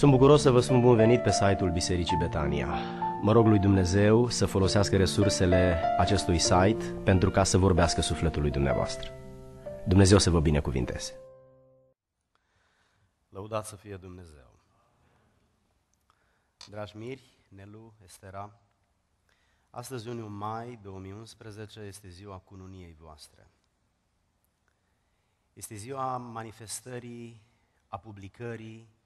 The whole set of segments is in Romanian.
Sunt bucuros să vă spun bun venit pe site-ul Bisericii Betania. Mă rog lui Dumnezeu să folosească resursele acestui site pentru ca să vorbească sufletul lui dumneavoastră. Dumnezeu să vă binecuvinteze. Lăudat să fie Dumnezeu. Dragi miri, Nelu, Estera, astăzi 1 mai 2011 este ziua cununiei voastre. Este ziua manifestării, a publicării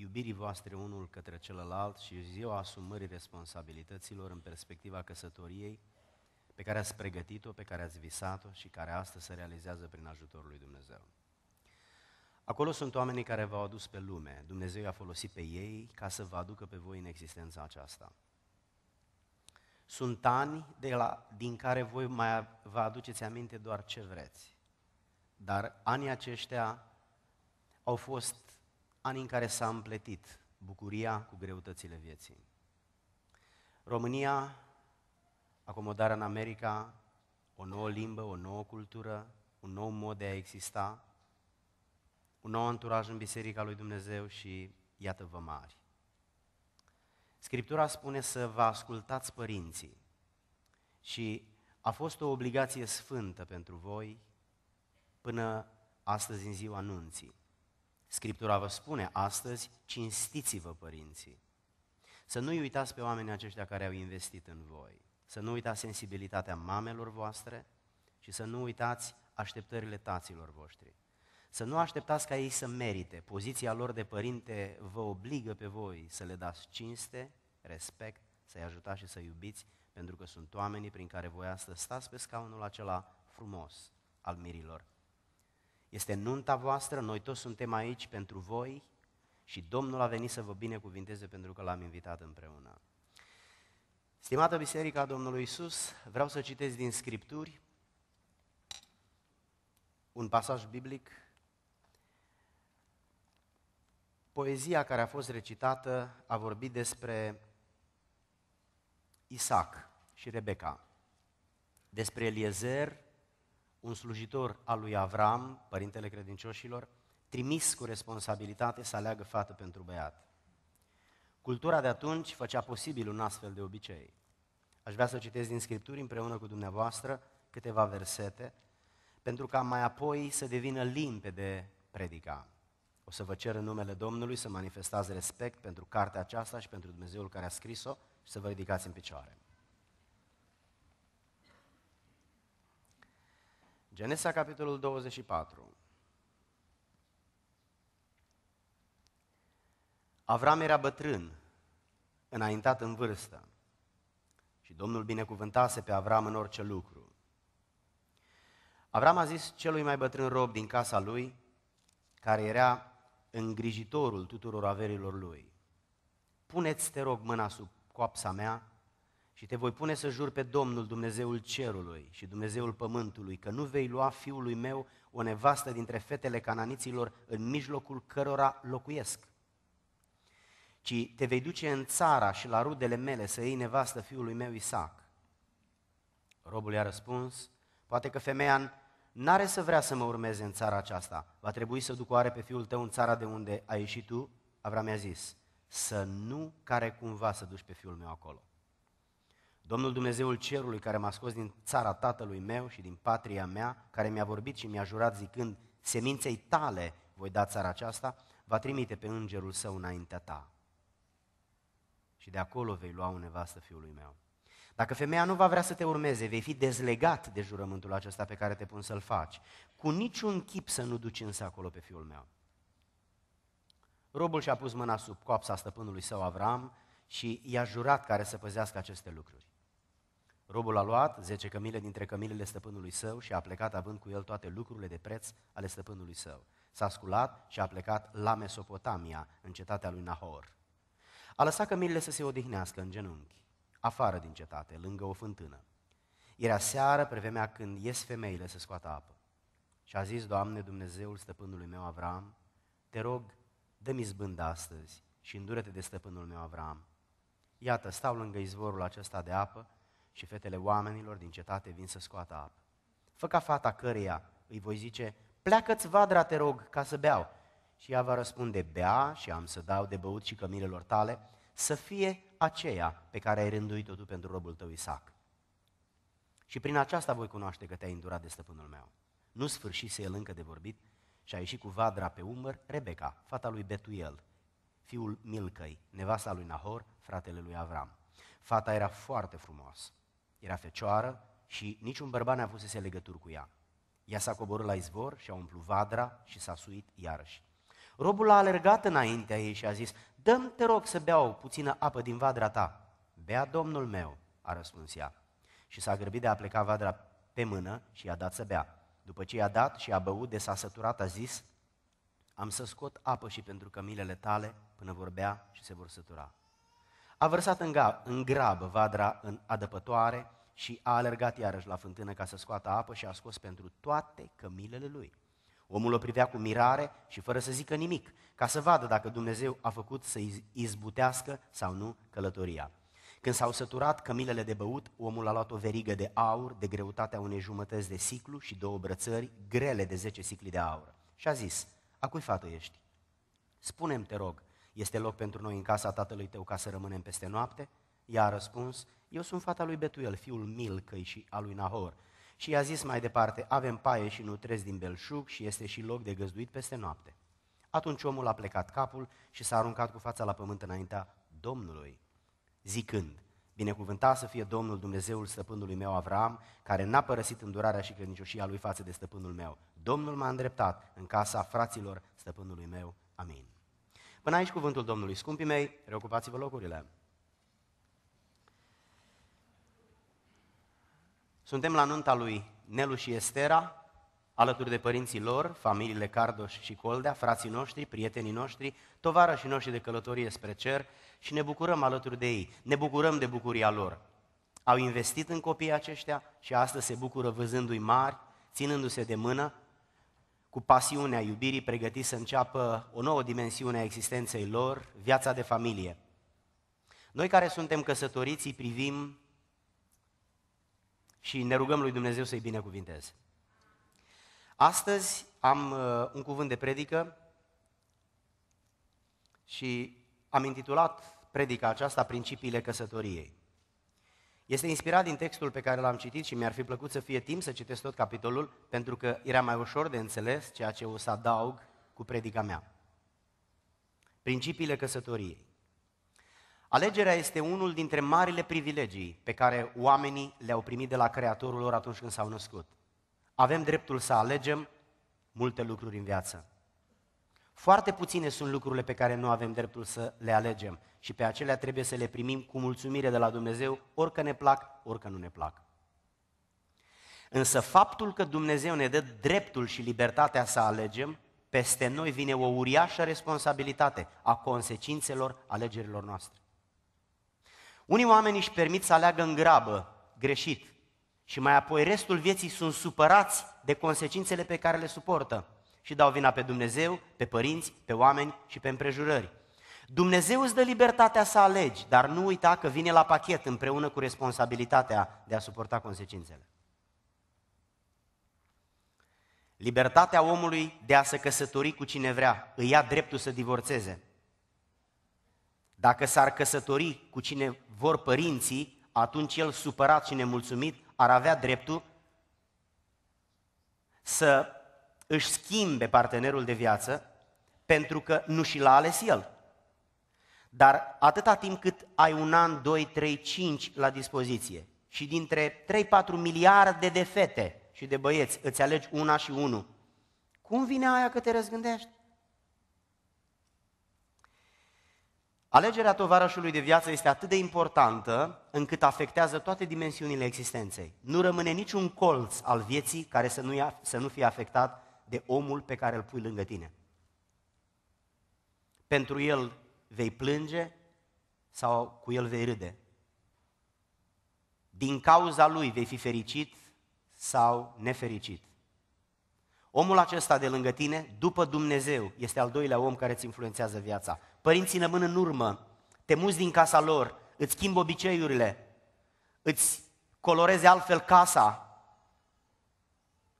iubirii voastre unul către celălalt și ziua asumării responsabilităților în perspectiva căsătoriei pe care ați pregătit-o, pe care ați visat-o și care astăzi se realizează prin ajutorul lui Dumnezeu. Acolo sunt oamenii care v-au adus pe lume. Dumnezeu i-a folosit pe ei ca să vă aducă pe voi în existența aceasta. Sunt ani de la, din care voi mai vă aduceți aminte doar ce vreți. Dar anii aceștia au fost ani în care s-a împletit bucuria cu greutățile vieții. România, acomodarea în America, o nouă limbă, o nouă cultură, un nou mod de a exista, un nou anturaj în Biserica lui Dumnezeu și iată-vă mari. Scriptura spune să vă ascultați părinții și a fost o obligație sfântă pentru voi până astăzi în ziua anunții. Scriptura vă spune astăzi, cinstiți-vă părinții. Să nu uitați pe oamenii aceștia care au investit în voi. Să nu uitați sensibilitatea mamelor voastre și să nu uitați așteptările taților voștri. Să nu așteptați ca ei să merite. Poziția lor de părinte vă obligă pe voi să le dați cinste, respect, să-i ajutați și să iubiți, pentru că sunt oamenii prin care voi astăzi stați pe scaunul acela frumos al mirilor este nunta voastră, noi toți suntem aici pentru voi și Domnul a venit să vă binecuvinteze pentru că l-am invitat împreună. Stimată Biserica Domnului Isus, vreau să citesc din Scripturi un pasaj biblic, poezia care a fost recitată a vorbit despre Isaac și Rebecca, despre Eliezer un slujitor al lui Avram, părintele credincioșilor, trimis cu responsabilitate să aleagă fată pentru băiat. Cultura de atunci făcea posibil un astfel de obicei. Aș vrea să citesc din Scripturi împreună cu dumneavoastră câteva versete, pentru ca mai apoi să devină limpede predica. O să vă cer în numele Domnului să manifestați respect pentru cartea aceasta și pentru Dumnezeul care a scris-o și să vă ridicați în picioare. Genesa, capitolul 24. Avram era bătrân, înaintat în vârstă, și Domnul binecuvântase pe Avram în orice lucru. Avram a zis celui mai bătrân rob din casa lui, care era îngrijitorul tuturor averilor lui, Puneți, te rog, mâna sub coapsa mea și te voi pune să jur pe Domnul Dumnezeul cerului și Dumnezeul pământului că nu vei lua fiului meu o nevastă dintre fetele cananiților în mijlocul cărora locuiesc, ci te vei duce în țara și la rudele mele să iei nevastă fiului meu Isaac. Robul i-a răspuns, poate că femeia n-are să vrea să mă urmeze în țara aceasta, va trebui să duc oare pe fiul tău în țara de unde ai ieșit tu? Avram i-a zis, să nu care cumva să duci pe fiul meu acolo. Domnul Dumnezeul Cerului, care m-a scos din țara tatălui meu și din patria mea, care mi-a vorbit și mi-a jurat zicând, seminței tale voi da țara aceasta, va trimite pe îngerul său înaintea ta. Și de acolo vei lua o nevastă fiului meu. Dacă femeia nu va vrea să te urmeze, vei fi dezlegat de jurământul acesta pe care te pun să-l faci. Cu niciun chip să nu duci însă acolo pe fiul meu. Robul și-a pus mâna sub coapsa stăpânului său Avram și i-a jurat care să păzească aceste lucruri. Robul a luat zece cămile dintre cămilele stăpânului său și a plecat având cu el toate lucrurile de preț ale stăpânului său. S-a sculat și a plecat la Mesopotamia, în cetatea lui Nahor. A lăsat cămilele să se odihnească în genunchi, afară din cetate, lângă o fântână. Era seară, vremea când ies femeile să scoată apă. Și a zis, Doamne, Dumnezeul stăpânului meu Avram, te rog, dă-mi zbândă astăzi și îndură de stăpânul meu Avram. Iată, stau lângă izvorul acesta de apă și fetele oamenilor din cetate vin să scoată apă. Fă ca fata căreia îi voi zice, pleacă-ți vadra, te rog, ca să beau. Și ea va răspunde, bea și am să dau de băut și cămilelor tale, să fie aceea pe care ai rânduit-o tu pentru robul tău Isaac. Și prin aceasta voi cunoaște că te-ai îndurat de stăpânul meu. Nu sfârșise el încă de vorbit și a ieșit cu vadra pe umăr Rebecca, fata lui Betuel, fiul Milcăi, nevasta lui Nahor, fratele lui Avram. Fata era foarte frumoasă era fecioară și niciun bărbat n-a fusese legături cu ea. Ea s-a coborât la izvor și a umplut vadra și s-a suit iarăși. Robul a alergat înaintea ei și a zis, dăm te rog să beau puțină apă din vadra ta. Bea domnul meu, a răspuns ea. Și s-a grăbit de a pleca vadra pe mână și i-a dat să bea. După ce i-a dat și a băut de s-a săturat, a zis, am să scot apă și pentru cămilele tale până vor bea și se vor sătura. A vărsat în, gab, în grabă vadra în adăpătoare și a alergat iarăși la fântână ca să scoată apă și a scos pentru toate cămilele lui. Omul o privea cu mirare și fără să zică nimic, ca să vadă dacă Dumnezeu a făcut să izbutească sau nu călătoria. Când s-au săturat cămilele de băut, omul a luat o verigă de aur de greutatea unei jumătăți de siclu și două brățări grele de 10 sicli de aur. Și a zis, a cui fată ești? Spune-mi, te rog, este loc pentru noi în casa tatălui tău ca să rămânem peste noapte? Ea a răspuns, eu sunt fata lui Betuel, fiul Milcăi și al lui Nahor. Și i-a zis mai departe, avem paie și nutrez din belșug și este și loc de găzduit peste noapte. Atunci omul a plecat capul și s-a aruncat cu fața la pământ înaintea Domnului, zicând, Binecuvântat să fie Domnul Dumnezeul stăpânului meu Avram, care n-a părăsit îndurarea și credincioșia lui față de stăpânul meu. Domnul m-a îndreptat în casa fraților stăpânului meu. Amin. Până aici cuvântul Domnului. Scumpii mei, reocupați-vă locurile. Suntem la nunta lui Nelu și Estera, alături de părinții lor, familiile Cardoș și Coldea, frații noștri, prietenii noștri, tovarășii noștri de călătorie spre cer și ne bucurăm alături de ei, ne bucurăm de bucuria lor. Au investit în copiii aceștia și astăzi se bucură văzându-i mari, ținându-se de mână cu pasiunea iubirii pregătiți să înceapă o nouă dimensiune a existenței lor, viața de familie. Noi care suntem căsătoriți privim și ne rugăm lui Dumnezeu să-i binecuvinteze. Astăzi am uh, un cuvânt de predică și am intitulat predica aceasta Principiile căsătoriei. Este inspirat din textul pe care l-am citit și mi-ar fi plăcut să fie timp să citesc tot capitolul, pentru că era mai ușor de înțeles ceea ce o să adaug cu predica mea. Principiile căsătoriei. Alegerea este unul dintre marile privilegii pe care oamenii le-au primit de la Creatorul lor atunci când s-au născut. Avem dreptul să alegem multe lucruri în viață. Foarte puține sunt lucrurile pe care nu avem dreptul să le alegem și pe acelea trebuie să le primim cu mulțumire de la Dumnezeu, orică ne plac, orică nu ne plac. Însă faptul că Dumnezeu ne dă dreptul și libertatea să alegem, peste noi vine o uriașă responsabilitate a consecințelor alegerilor noastre. Unii oameni își permit să aleagă în grabă, greșit, și mai apoi restul vieții sunt supărați de consecințele pe care le suportă și dau vina pe Dumnezeu, pe părinți, pe oameni și pe împrejurări. Dumnezeu îți dă libertatea să alegi, dar nu uita că vine la pachet împreună cu responsabilitatea de a suporta consecințele. Libertatea omului de a se căsători cu cine vrea îi ia dreptul să divorțeze. Dacă s-ar căsători cu cine vor părinții, atunci el supărat și nemulțumit ar avea dreptul să își schimbe partenerul de viață pentru că nu și l-a ales el. Dar atâta timp cât ai un an, 2, 3, 5 la dispoziție și dintre 3-4 miliarde de fete și de băieți îți alegi una și unul, cum vine aia că te răzgândești? Alegerea tovarășului de viață este atât de importantă încât afectează toate dimensiunile existenței. Nu rămâne niciun colț al vieții care să nu, ia, să nu fie afectat de omul pe care îl pui lângă tine. Pentru el vei plânge sau cu el vei râde. Din cauza lui vei fi fericit sau nefericit. Omul acesta de lângă tine, după Dumnezeu, este al doilea om care îți influențează viața. Părinții rămân în urmă, te muți din casa lor, îți schimbi obiceiurile, îți colorezi altfel casa,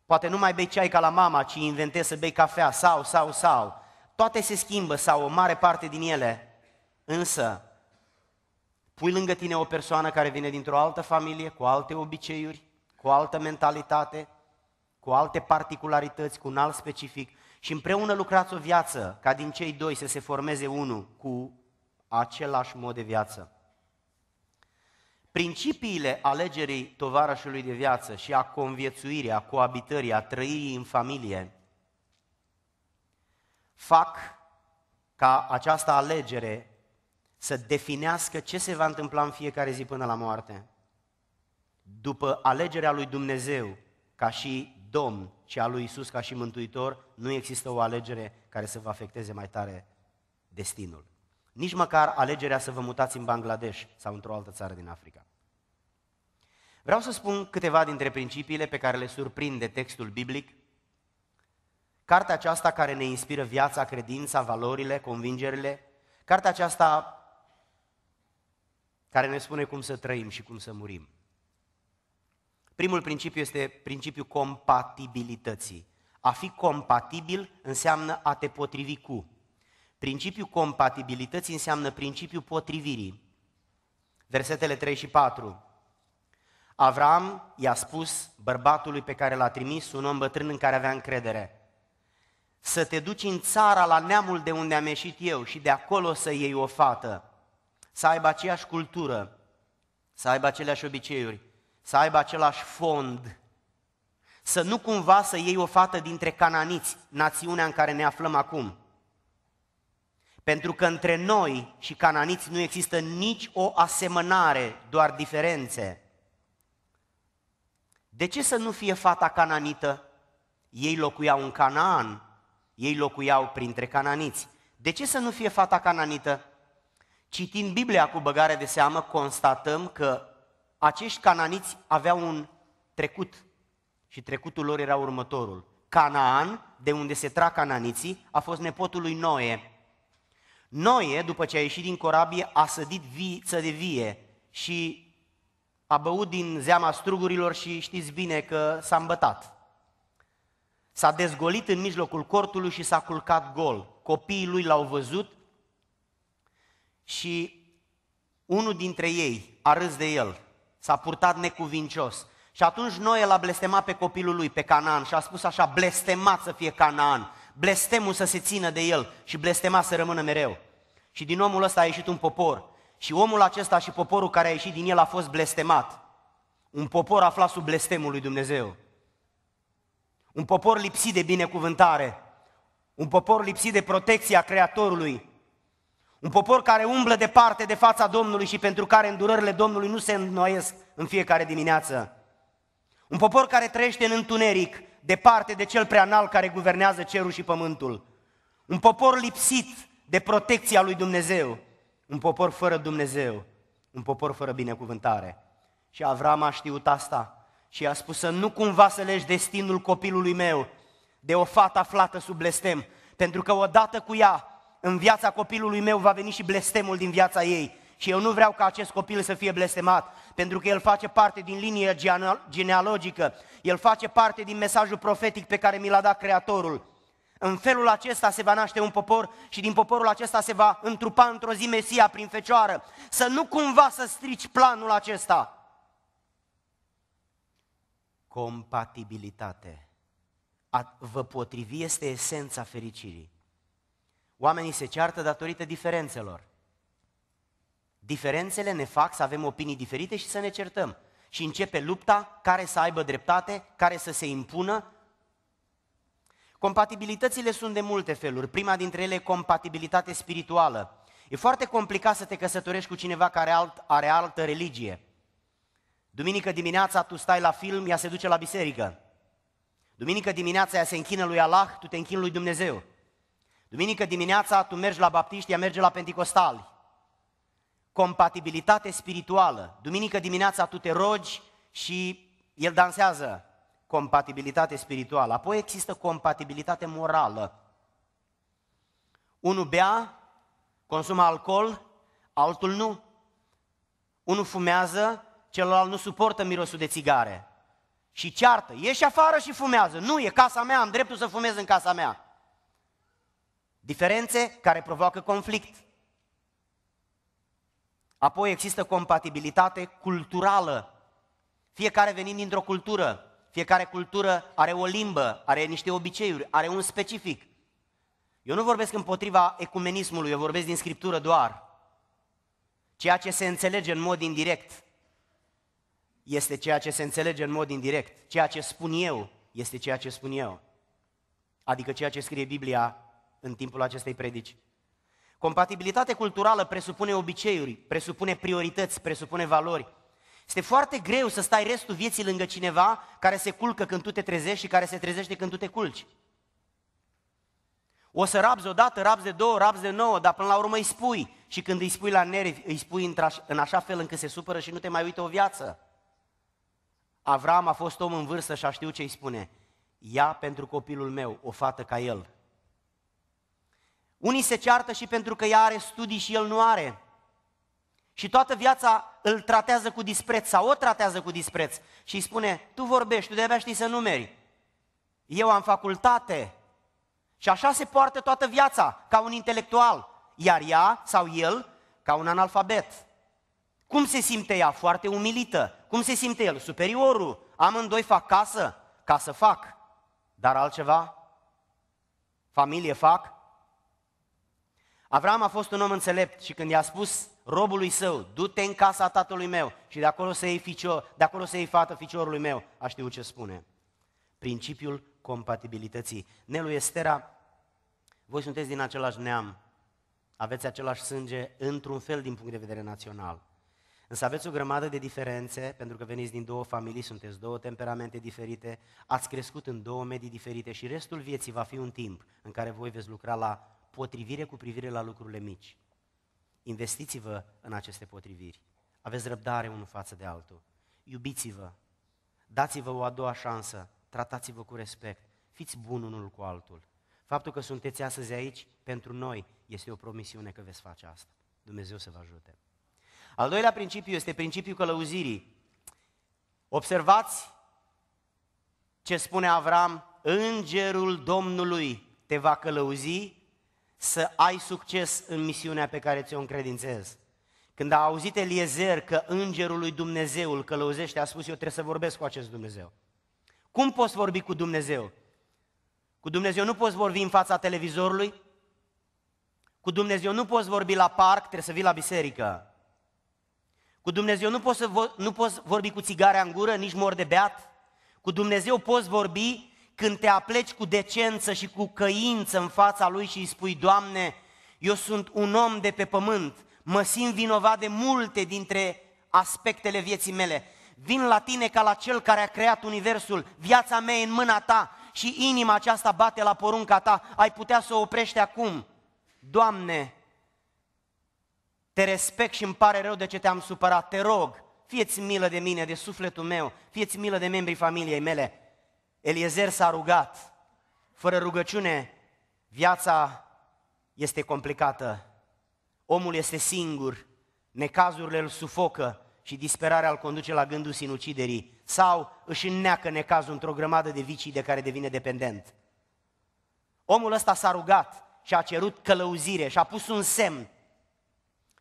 Poate nu mai bei ceai ca la mama, ci inventezi să bei cafea sau, sau, sau. Toate se schimbă sau o mare parte din ele. Însă, pui lângă tine o persoană care vine dintr-o altă familie, cu alte obiceiuri, cu altă mentalitate, cu alte particularități, cu un alt specific și împreună lucrați o viață ca din cei doi să se formeze unul cu același mod de viață. Principiile alegerii tovarășului de viață și a conviețuirii, a coabitării, a trăirii în familie fac ca această alegere să definească ce se va întâmpla în fiecare zi până la moarte. După alegerea lui Dumnezeu ca și Domn și a lui Isus ca și Mântuitor, nu există o alegere care să vă afecteze mai tare destinul nici măcar alegerea să vă mutați în Bangladesh sau într-o altă țară din Africa. Vreau să spun câteva dintre principiile pe care le surprinde textul biblic. Cartea aceasta care ne inspiră viața, credința, valorile, convingerile. Cartea aceasta care ne spune cum să trăim și cum să murim. Primul principiu este principiul compatibilității. A fi compatibil înseamnă a te potrivi cu. Principiul compatibilității înseamnă principiul potrivirii. Versetele 3 și 4. Avram i-a spus bărbatului pe care l-a trimis, un om bătrân în care avea încredere, să te duci în țara la neamul de unde am ieșit eu și de acolo să iei o fată, să aibă aceeași cultură, să aibă aceleași obiceiuri, să aibă același fond, să nu cumva să iei o fată dintre cananiți, națiunea în care ne aflăm acum. Pentru că între noi și cananiți nu există nici o asemănare, doar diferențe. De ce să nu fie fata cananită? Ei locuiau în Canaan, ei locuiau printre cananiți. De ce să nu fie fata cananită? Citind Biblia cu băgare de seamă, constatăm că acești cananiți aveau un trecut și trecutul lor era următorul. Canaan, de unde se trag cananiții, a fost nepotul lui Noe, Noie, după ce a ieșit din corabie, a sădit viță de vie și a băut din zeama strugurilor și știți bine că s-a îmbătat. S-a dezgolit în mijlocul cortului și s-a culcat gol. Copiii lui l-au văzut și unul dintre ei a râs de el, s-a purtat necuvincios. Și atunci Noe l-a blestemat pe copilul lui, pe Canaan, și a spus așa, blestemat să fie Canaan, blestemul să se țină de el și blestema să rămână mereu. Și din omul ăsta a ieșit un popor. Și omul acesta și poporul care a ieșit din el a fost blestemat. Un popor aflat sub blestemul lui Dumnezeu. Un popor lipsit de binecuvântare. Un popor lipsit de protecția Creatorului. Un popor care umblă departe de fața Domnului și pentru care îndurările Domnului nu se înnoiesc în fiecare dimineață. Un popor care trăiește în întuneric, departe de cel preanal care guvernează cerul și pământul. Un popor lipsit de protecția lui Dumnezeu. Un popor fără Dumnezeu. Un popor fără binecuvântare. Și Avram a știut asta și a spus să nu cumva să legi destinul copilului meu de o fată aflată sub blestem, pentru că odată cu ea, în viața copilului meu va veni și blestemul din viața ei. Și eu nu vreau ca acest copil să fie blestemat pentru că el face parte din linia genealogică, el face parte din mesajul profetic pe care mi l-a dat Creatorul. În felul acesta se va naște un popor și din poporul acesta se va întrupa într-o zi Mesia prin fecioară. Să nu cumva să strici planul acesta. Compatibilitate. A vă potrivi este esența fericirii. Oamenii se ceartă datorită diferențelor. Diferențele ne fac să avem opinii diferite și să ne certăm. Și începe lupta care să aibă dreptate, care să se impună. Compatibilitățile sunt de multe feluri. Prima dintre ele, compatibilitate spirituală. E foarte complicat să te căsătorești cu cineva care alt, are altă religie. Duminică dimineața tu stai la film, ea se duce la biserică. Duminică dimineața ea se închină lui Allah, tu te închini lui Dumnezeu. Duminică dimineața tu mergi la baptiști, ea merge la penticostali compatibilitate spirituală. Duminică dimineața tu te rogi și el dansează compatibilitate spirituală. Apoi există compatibilitate morală. Unul bea, consumă alcool, altul nu. Unul fumează, celălalt nu suportă mirosul de țigare. Și ceartă, ieși afară și fumează. Nu, e casa mea, am dreptul să fumez în casa mea. Diferențe care provoacă conflict. Apoi există compatibilitate culturală. Fiecare venind dintr-o cultură, fiecare cultură are o limbă, are niște obiceiuri, are un specific. Eu nu vorbesc împotriva ecumenismului, eu vorbesc din scriptură doar. Ceea ce se înțelege în mod indirect este ceea ce se înțelege în mod indirect. Ceea ce spun eu este ceea ce spun eu. Adică ceea ce scrie Biblia în timpul acestei predici. Compatibilitate culturală presupune obiceiuri, presupune priorități, presupune valori. Este foarte greu să stai restul vieții lângă cineva care se culcă când tu te trezești și care se trezește când tu te culci. O să rabzi odată, rabzi de două, rabzi de nouă, dar până la urmă îi spui. Și când îi spui la nervi, îi spui în așa fel încât se supără și nu te mai uită o viață. Avram a fost om în vârstă și a știut ce îi spune. Ia pentru copilul meu o fată ca el, unii se ceartă și pentru că ea are studii și el nu are. Și toată viața îl tratează cu dispreț sau o tratează cu dispreț și îi spune, tu vorbești, tu de-abia știi să numeri. Eu am facultate. Și așa se poartă toată viața, ca un intelectual, iar ea sau el ca un analfabet. Cum se simte ea? Foarte umilită. Cum se simte el? Superiorul. Amândoi fac casă? Casă fac. Dar altceva? Familie fac? Avram a fost un om înțelept și când i-a spus robului său, du-te în casa tatălui meu și de acolo să iei, ficio, de acolo să iei fată ficiorului meu, a știut ce spune. Principiul compatibilității. Nelu Estera, voi sunteți din același neam, aveți același sânge într-un fel din punct de vedere național. Însă aveți o grămadă de diferențe, pentru că veniți din două familii, sunteți două temperamente diferite, ați crescut în două medii diferite și restul vieții va fi un timp în care voi veți lucra la potrivire cu privire la lucrurile mici. Investiți-vă în aceste potriviri. Aveți răbdare unul față de altul. Iubiți-vă. Dați-vă o a doua șansă. Tratați-vă cu respect. Fiți bun unul cu altul. Faptul că sunteți astăzi aici, pentru noi, este o promisiune că veți face asta. Dumnezeu să vă ajute. Al doilea principiu este principiul călăuzirii. Observați ce spune Avram, îngerul Domnului te va călăuzi să ai succes în misiunea pe care ți-o încredințezi. Când a auzit Eliezer că îngerul lui Dumnezeu îl călăuzește, a spus, eu trebuie să vorbesc cu acest Dumnezeu. Cum poți vorbi cu Dumnezeu? Cu Dumnezeu nu poți vorbi în fața televizorului, cu Dumnezeu nu poți vorbi la parc, trebuie să vii la biserică. Cu Dumnezeu nu poți, să vo- nu poți vorbi cu țigarea în gură, nici mor de beat. Cu Dumnezeu poți vorbi când te apleci cu decență și cu căință în fața lui și îi spui, Doamne, eu sunt un om de pe pământ, mă simt vinovat de multe dintre aspectele vieții mele. Vin la tine ca la cel care a creat universul, viața mea e în mâna ta și inima aceasta bate la porunca ta, ai putea să o oprești acum. Doamne, te respect și îmi pare rău de ce te-am supărat, te rog, fieți milă de mine, de sufletul meu, fieți milă de membrii familiei mele. Eliezer s-a rugat. Fără rugăciune, viața este complicată. Omul este singur, necazurile îl sufocă și disperarea îl conduce la gândul sinuciderii sau își înneacă necazul într-o grămadă de vicii de care devine dependent. Omul ăsta s-a rugat și a cerut călăuzire și a pus un semn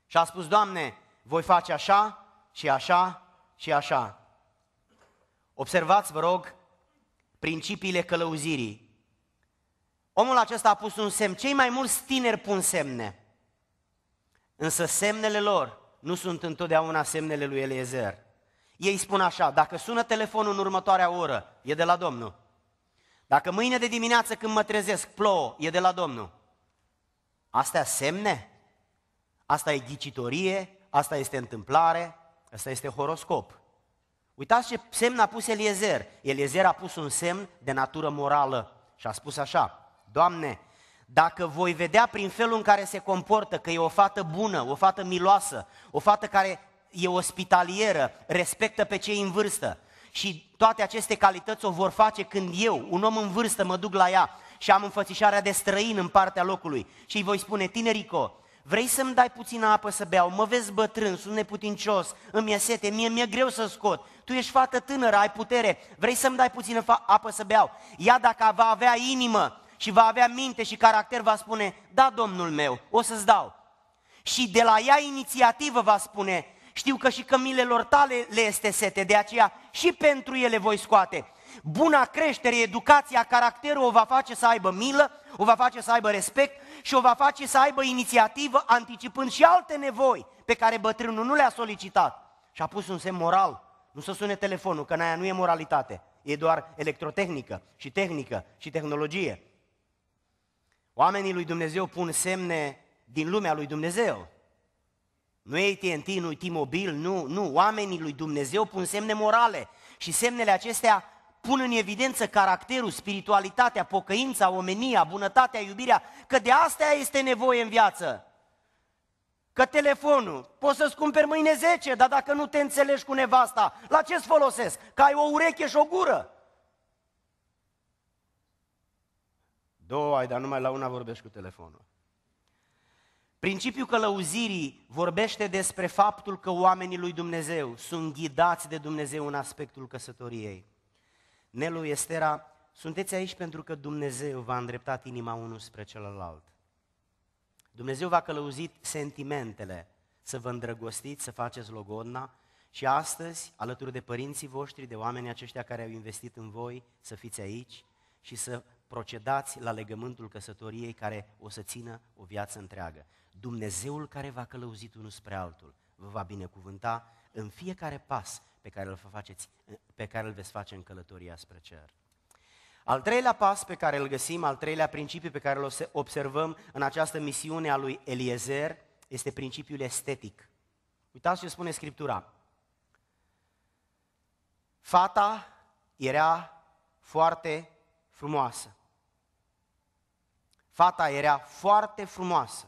și a spus, Doamne, voi face așa și așa și așa. Observați, vă rog, principiile călăuzirii. Omul acesta a pus un semn. Cei mai mulți tineri pun semne. Însă semnele lor nu sunt întotdeauna semnele lui Eliezer. Ei spun așa, dacă sună telefonul în următoarea oră, e de la Domnul. Dacă mâine de dimineață când mă trezesc plouă, e de la Domnul. Astea semne? Asta e ghicitorie, asta este întâmplare, asta este horoscop. Uitați ce semn a pus Eliezer. Eliezer a pus un semn de natură morală și a spus așa, Doamne, dacă voi vedea prin felul în care se comportă că e o fată bună, o fată miloasă, o fată care e ospitalieră, respectă pe cei în vârstă și toate aceste calități o vor face când eu, un om în vârstă, mă duc la ea și am înfățișarea de străin în partea locului și îi voi spune, tinerico, vrei să-mi dai puțină apă să beau, mă vezi bătrân, sunt neputincios, îmi e sete, mie mi-e greu să scot, tu ești fată tânără, ai putere, vrei să-mi dai puțină apă să beau. Ea dacă va avea inimă și va avea minte și caracter va spune, da, domnul meu, o să-ți dau. Și de la ea inițiativă va spune, știu că și cămilelor tale le este sete, de aceea și pentru ele voi scoate. Buna creștere, educația, caracterul o va face să aibă milă, o va face să aibă respect și o va face să aibă inițiativă, anticipând și alte nevoi pe care bătrânul nu le-a solicitat. Și a pus un semn moral. Nu să sune telefonul, că în aia nu e moralitate. E doar electrotehnică și tehnică și tehnologie. Oamenii lui Dumnezeu pun semne din lumea lui Dumnezeu. Nu e AT&T, nu e T-Mobile, nu, nu. Oamenii lui Dumnezeu pun semne morale și semnele acestea pun în evidență caracterul, spiritualitatea, pocăința, omenia, bunătatea, iubirea, că de astea este nevoie în viață. Că telefonul, poți să-ți cumperi mâine 10, dar dacă nu te înțelegi cu nevasta, la ce-ți folosesc? Că ai o ureche și o gură. Două ai, dar numai la una vorbești cu telefonul. Principiul călăuzirii vorbește despre faptul că oamenii lui Dumnezeu sunt ghidați de Dumnezeu în aspectul căsătoriei. Nelu Estera, sunteți aici pentru că Dumnezeu v-a îndreptat inima unul spre celălalt. Dumnezeu v-a călăuzit sentimentele să vă îndrăgostiți, să faceți logodna și astăzi, alături de părinții voștri, de oamenii aceștia care au investit în voi, să fiți aici și să procedați la legământul căsătoriei care o să țină o viață întreagă. Dumnezeul care v-a călăuzit unul spre altul vă va binecuvânta în fiecare pas pe care îl, faceți, pe care îl veți face în călătoria spre cer. Al treilea pas pe care îl găsim, al treilea principiu pe care îl observăm în această misiune a lui Eliezer este principiul estetic. Uitați ce spune Scriptura. Fata era foarte frumoasă. Fata era foarte frumoasă.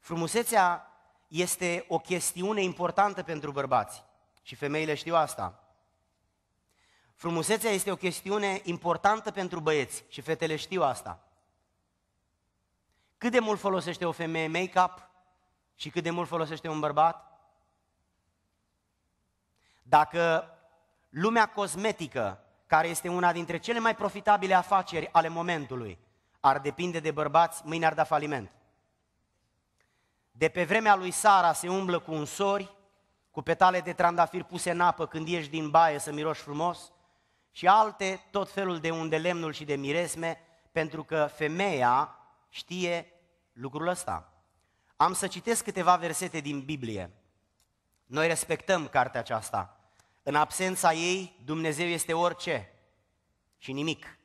Frumusețea este o chestiune importantă pentru bărbați. Și femeile știu asta. Frumusețea este o chestiune importantă pentru băieți și fetele știu asta. Cât de mult folosește o femeie make-up și cât de mult folosește un bărbat? Dacă lumea cosmetică, care este una dintre cele mai profitabile afaceri ale momentului, ar depinde de bărbați, mâine ar da faliment. De pe vremea lui Sara se umblă cu un sori, cu petale de trandafir puse în apă când ieși din baie să miroși frumos și alte tot felul de unde lemnul și de miresme, pentru că femeia știe lucrul ăsta. Am să citesc câteva versete din Biblie. Noi respectăm cartea aceasta. În absența ei, Dumnezeu este orice și nimic.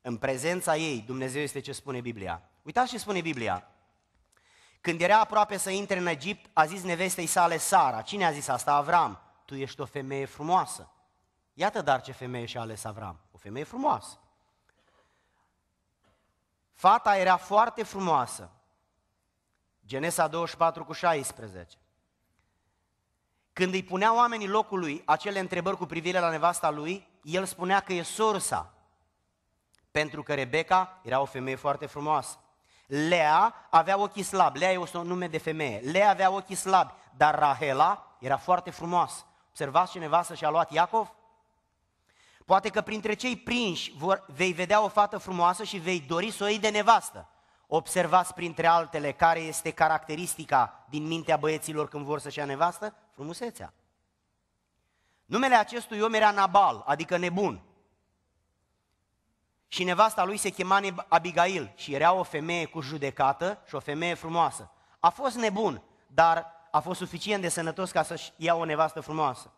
În prezența ei, Dumnezeu este ce spune Biblia. Uitați ce spune Biblia. Când era aproape să intre în Egipt, a zis nevestei sale Sara. Cine a zis asta? Avram. Tu ești o femeie frumoasă. Iată dar ce femeie și-a ales Avram. O femeie frumoasă. Fata era foarte frumoasă. Genesa 24 cu 16. Când îi punea oamenii locului acele întrebări cu privire la nevasta lui, el spunea că e sursa, pentru că Rebecca era o femeie foarte frumoasă. Lea avea ochii slabi, Lea e o nume de femeie, Lea avea ochii slabi, dar Rahela era foarte frumoasă. Observați ce nevastă și-a luat Iacov? Poate că printre cei prinși vor, vei vedea o fată frumoasă și vei dori să o iei de nevastă. Observați printre altele care este caracteristica din mintea băieților când vor să-și ia nevastă? Frumusețea. Numele acestui om era Nabal, adică nebun. Și nevasta lui se chema Abigail și era o femeie cu judecată și o femeie frumoasă. A fost nebun, dar a fost suficient de sănătos ca să-și ia o nevastă frumoasă.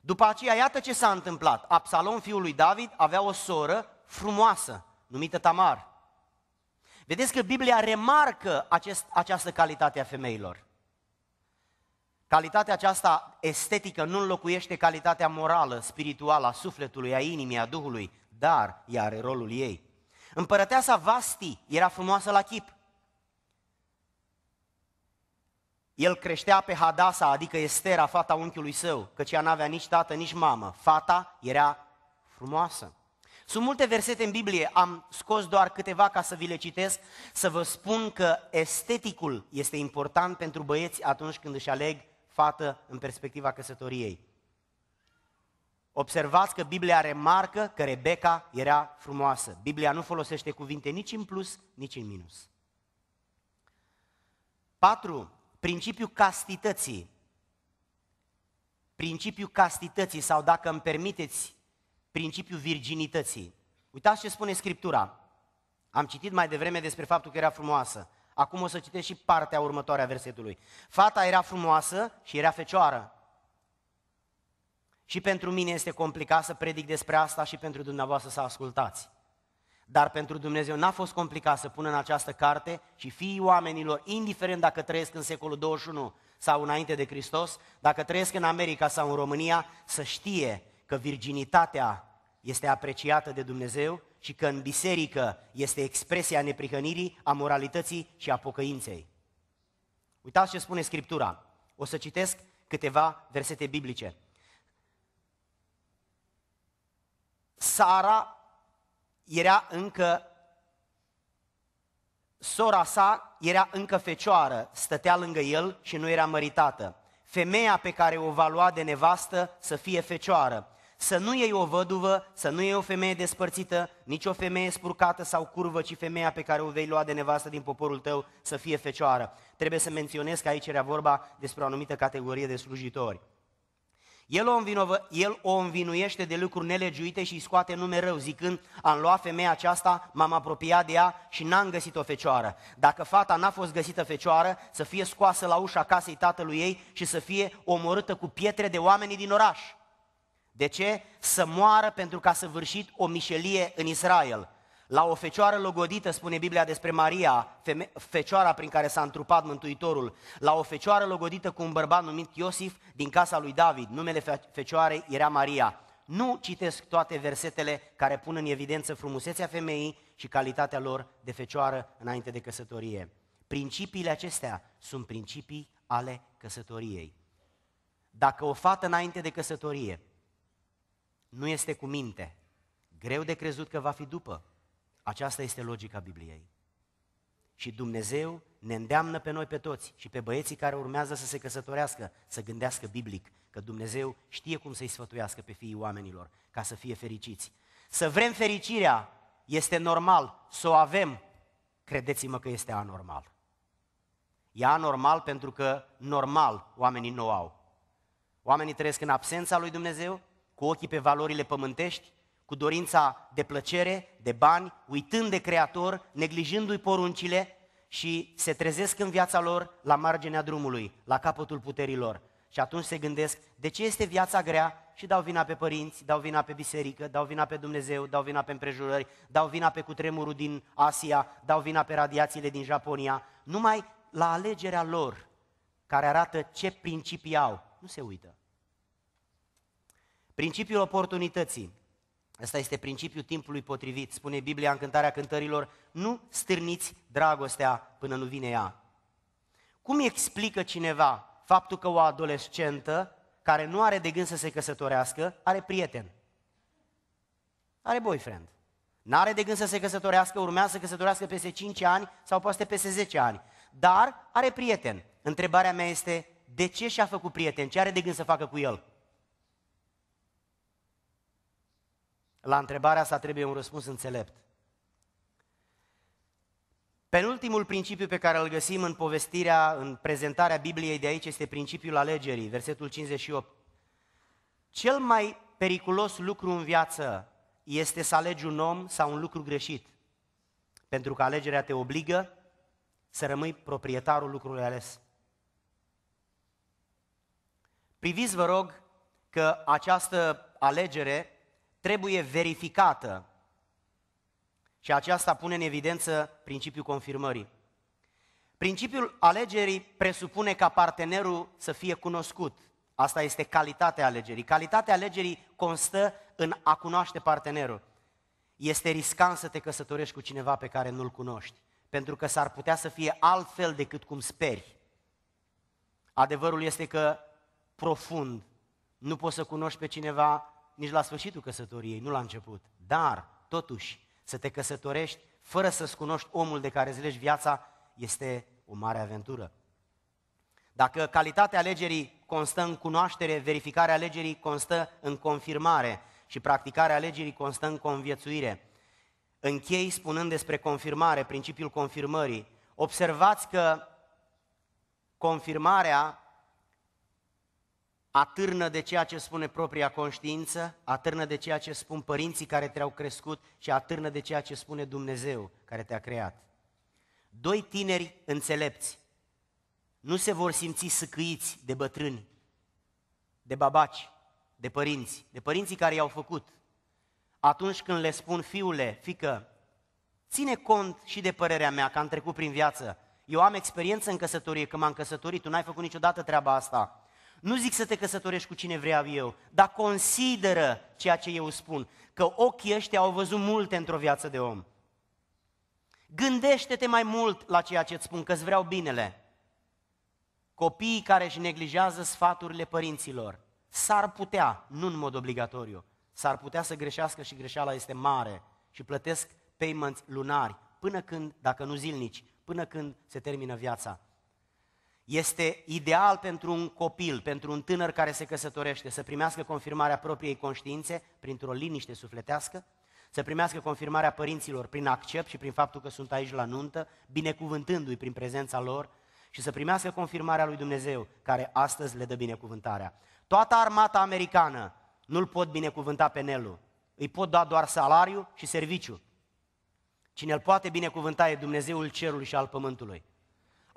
După aceea, iată ce s-a întâmplat. Absalom, fiul lui David, avea o soră frumoasă, numită Tamar. Vedeți că Biblia remarcă acest, această calitate a femeilor. Calitatea aceasta estetică nu înlocuiește calitatea morală, spirituală a sufletului, a inimii, a Duhului, dar ea are rolul ei. Împărăteasa Vasti era frumoasă la chip. El creștea pe Hadasa, adică Estera, fata unchiului său, căci ea n-avea nici tată, nici mamă. Fata era frumoasă. Sunt multe versete în Biblie, am scos doar câteva ca să vi le citesc, să vă spun că esteticul este important pentru băieți atunci când își aleg fată în perspectiva căsătoriei. Observați că Biblia remarcă că Rebecca era frumoasă. Biblia nu folosește cuvinte nici în plus, nici în minus. 4. Principiul castității. Principiul castității sau, dacă îmi permiteți, principiul virginității. Uitați ce spune Scriptura. Am citit mai devreme despre faptul că era frumoasă. Acum o să citesc și partea următoare a versetului. Fata era frumoasă și era fecioară. Și pentru mine este complicat să predic despre asta și pentru dumneavoastră să ascultați. Dar pentru Dumnezeu n-a fost complicat să pună în această carte și fiii oamenilor, indiferent dacă trăiesc în secolul 21 sau înainte de Hristos, dacă trăiesc în America sau în România, să știe că virginitatea este apreciată de Dumnezeu și că în biserică este expresia neprihănirii, a moralității și a pocăinței. Uitați ce spune Scriptura. O să citesc câteva versete biblice. Sara era încă sora sa era încă fecioară, stătea lângă el și nu era măritată. Femeia pe care o va lua de nevastă să fie fecioară să nu iei o văduvă, să nu iei o femeie despărțită, nici o femeie spurcată sau curvă, ci femeia pe care o vei lua de nevastă din poporul tău să fie fecioară. Trebuie să menționez că aici era vorba despre o anumită categorie de slujitori. El o, învinovă, el o învinuiește de lucruri nelegiuite și îi scoate nume rău, zicând, am luat femeia aceasta, m-am apropiat de ea și n-am găsit o fecioară. Dacă fata n-a fost găsită fecioară, să fie scoasă la ușa casei tatălui ei și să fie omorâtă cu pietre de oamenii din oraș. De ce? Să moară pentru că a săvârșit o mișelie în Israel. La o fecioară logodită, spune Biblia despre Maria, feme- fecioara prin care s-a întrupat Mântuitorul, la o fecioară logodită cu un bărbat numit Iosif din casa lui David. Numele fe- fecioarei era Maria. Nu citesc toate versetele care pun în evidență frumusețea femeii și calitatea lor de fecioară înainte de căsătorie. Principiile acestea sunt principii ale căsătoriei. Dacă o fată înainte de căsătorie nu este cu minte. Greu de crezut că va fi după. Aceasta este logica Bibliei. Și Dumnezeu ne îndeamnă pe noi pe toți și pe băieții care urmează să se căsătorească, să gândească biblic, că Dumnezeu știe cum să-i sfătuiască pe fiii oamenilor ca să fie fericiți. Să vrem fericirea este normal, să o avem, credeți-mă că este anormal. E anormal pentru că normal oamenii nu au. Oamenii trăiesc în absența lui Dumnezeu, cu ochii pe valorile pământești, cu dorința de plăcere, de bani, uitând de Creator, neglijându-i poruncile și se trezesc în viața lor la marginea drumului, la capătul puterilor. Și atunci se gândesc, de ce este viața grea? Și dau vina pe părinți, dau vina pe biserică, dau vina pe Dumnezeu, dau vina pe împrejurări, dau vina pe cutremurul din Asia, dau vina pe radiațiile din Japonia. Numai la alegerea lor, care arată ce principii au, nu se uită. Principiul oportunității. asta este principiul timpului potrivit. Spune Biblia în cântarea cântărilor, nu stârniți dragostea până nu vine ea. Cum explică cineva faptul că o adolescentă care nu are de gând să se căsătorească, are prieten? Are boyfriend. N-are de gând să se căsătorească, urmează să căsătorească peste 5 ani sau poate peste 10 ani. Dar are prieten. Întrebarea mea este, de ce și-a făcut prieten? Ce are de gând să facă cu el? La întrebarea asta trebuie un răspuns înțelept. Penultimul principiu pe care îl găsim în povestirea, în prezentarea Bibliei de aici este principiul alegerii, versetul 58. Cel mai periculos lucru în viață este să alegi un om sau un lucru greșit, pentru că alegerea te obligă să rămâi proprietarul lucrului ales. Priviți, vă rog, că această alegere trebuie verificată. Și aceasta pune în evidență principiul confirmării. Principiul alegerii presupune ca partenerul să fie cunoscut. Asta este calitatea alegerii. Calitatea alegerii constă în a cunoaște partenerul. Este riscant să te căsătorești cu cineva pe care nu-l cunoști, pentru că s-ar putea să fie altfel decât cum speri. Adevărul este că profund nu poți să cunoști pe cineva nici la sfârșitul căsătoriei, nu la început. Dar, totuși, să te căsătorești fără să-ți cunoști omul de care îți viața, este o mare aventură. Dacă calitatea alegerii constă în cunoaștere, verificarea alegerii constă în confirmare și practicarea alegerii constă în conviețuire. Închei spunând despre confirmare, principiul confirmării. Observați că confirmarea atârnă de ceea ce spune propria conștiință, atârnă de ceea ce spun părinții care te-au crescut și atârnă de ceea ce spune Dumnezeu care te-a creat. Doi tineri înțelepți nu se vor simți săcăiți de bătrâni, de babaci, de părinți, de părinții care i-au făcut. Atunci când le spun, fiule, fică, ține cont și de părerea mea că am trecut prin viață. Eu am experiență în căsătorie, că m-am căsătorit, tu n-ai făcut niciodată treaba asta. Nu zic să te căsătorești cu cine vreau eu, dar consideră ceea ce eu spun, că ochii ăștia au văzut multe într-o viață de om. Gândește-te mai mult la ceea ce îți spun, că îți vreau binele. Copiii care își neglijează sfaturile părinților s-ar putea, nu în mod obligatoriu, s-ar putea să greșească și greșeala este mare și plătesc payments lunari, până când, dacă nu zilnici, până când se termină viața este ideal pentru un copil, pentru un tânăr care se căsătorește, să primească confirmarea propriei conștiințe printr-o liniște sufletească, să primească confirmarea părinților prin accept și prin faptul că sunt aici la nuntă, binecuvântându-i prin prezența lor și să primească confirmarea lui Dumnezeu, care astăzi le dă binecuvântarea. Toată armata americană nu-l pot binecuvânta pe Nelu, îi pot da doar salariu și serviciu. Cine îl poate binecuvânta e Dumnezeul cerului și al pământului.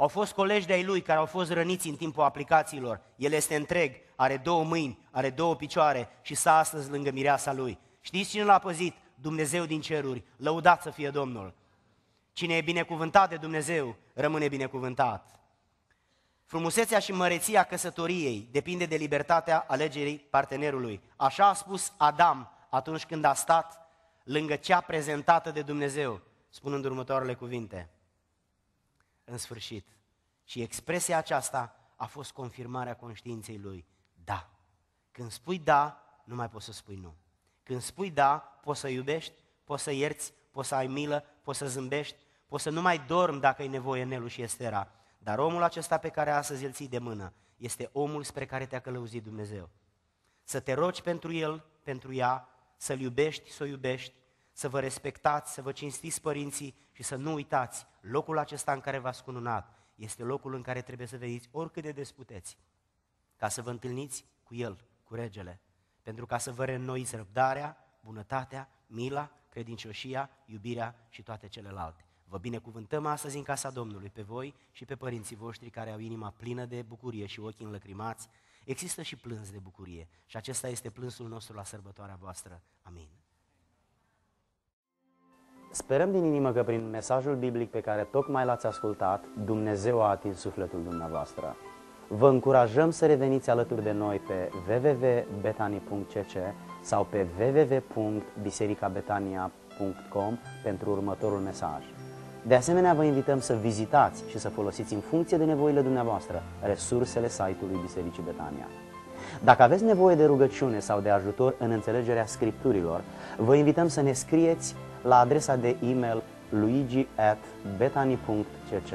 Au fost colegi de-ai lui care au fost răniți în timpul aplicațiilor. El este întreg, are două mâini, are două picioare și s-a astăzi lângă mireasa lui. Știți cine l-a păzit? Dumnezeu din ceruri, lăudat să fie Domnul. Cine e binecuvântat de Dumnezeu, rămâne binecuvântat. Frumusețea și măreția căsătoriei depinde de libertatea alegerii partenerului. Așa a spus Adam atunci când a stat lângă cea prezentată de Dumnezeu, spunând următoarele cuvinte în sfârșit. Și expresia aceasta a fost confirmarea conștiinței lui. Da. Când spui da, nu mai poți să spui nu. Când spui da, poți să iubești, poți să ierți, poți să ai milă, poți să zâmbești, poți să nu mai dormi dacă e nevoie Nelu și Estera. Dar omul acesta pe care astăzi îl ții de mână este omul spre care te-a călăuzit Dumnezeu. Să te rogi pentru el, pentru ea, să-l iubești, să o iubești, să vă respectați, să vă cinstiți părinții și să nu uitați, locul acesta în care v-ați cununat este locul în care trebuie să veniți oricât de des puteți, ca să vă întâlniți cu el, cu regele, pentru ca să vă reînnoiți răbdarea, bunătatea, mila, credincioșia, iubirea și toate celelalte. Vă binecuvântăm astăzi în casa Domnului pe voi și pe părinții voștri care au inima plină de bucurie și ochii înlăcrimați. Există și plâns de bucurie și acesta este plânsul nostru la sărbătoarea voastră. Amin. Sperăm din inimă că prin mesajul biblic pe care tocmai l-ați ascultat, Dumnezeu a atins sufletul dumneavoastră. Vă încurajăm să reveniți alături de noi pe www.betani.cc sau pe www.bisericabetania.com pentru următorul mesaj. De asemenea, vă invităm să vizitați și să folosiți în funcție de nevoile dumneavoastră resursele site-ului Bisericii Betania. Dacă aveți nevoie de rugăciune sau de ajutor în înțelegerea scripturilor, vă invităm să ne scrieți la adresa de e-mail luigi.betani.cc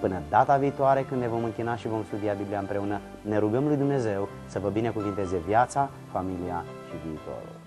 Până data viitoare, când ne vom închina și vom studia Biblia împreună, ne rugăm lui Dumnezeu să vă binecuvinteze viața, familia și viitorul.